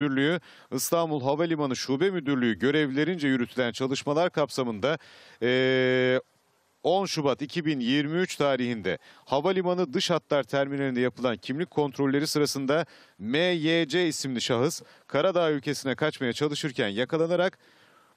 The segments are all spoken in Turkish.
Müdürlüğü, İstanbul Havalimanı Şube Müdürlüğü görevlerince yürütülen çalışmalar kapsamında e, 10 Şubat 2023 tarihinde havalimanı dış hatlar terminalinde yapılan kimlik kontrolleri sırasında MYC isimli şahıs Karadağ ülkesine kaçmaya çalışırken yakalanarak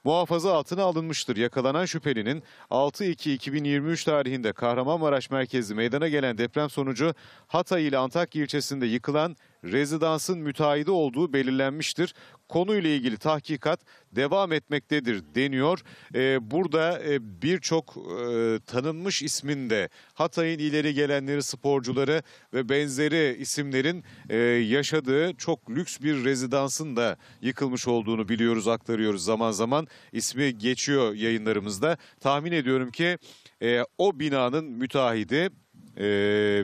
muhafaza altına alınmıştır. Yakalanan şüphelinin 6-2-2023 tarihinde Kahramanmaraş merkezli meydana gelen deprem sonucu Hatay ile Antakya ilçesinde yıkılan rezidansın müteahhidi olduğu belirlenmiştir. Konuyla ilgili tahkikat devam etmektedir deniyor. Ee, burada e, birçok e, tanınmış ismin de Hatay'ın ileri gelenleri, sporcuları ve benzeri isimlerin e, yaşadığı çok lüks bir rezidansın da yıkılmış olduğunu biliyoruz, aktarıyoruz zaman zaman. ismi geçiyor yayınlarımızda. Tahmin ediyorum ki e, o binanın müteahhidi e,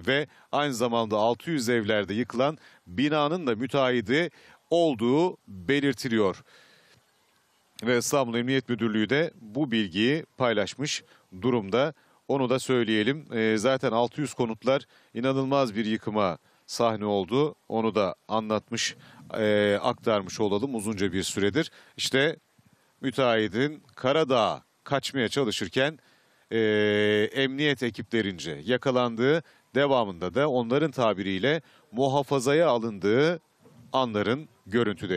ve aynı zamanda 600 evlerde yıkılan binanın da müteahhidi olduğu belirtiliyor. Ve İstanbul Emniyet Müdürlüğü de bu bilgiyi paylaşmış durumda. Onu da söyleyelim. E, zaten 600 konutlar inanılmaz bir yıkıma sahne oldu. Onu da anlatmış, e, aktarmış olalım uzunca bir süredir. İşte müteahhidin Karadağ'a kaçmaya çalışırken e, emniyet ekiplerince yakalandığı devamında da onların tabiriyle muhafazaya alındığı anların görüntüde.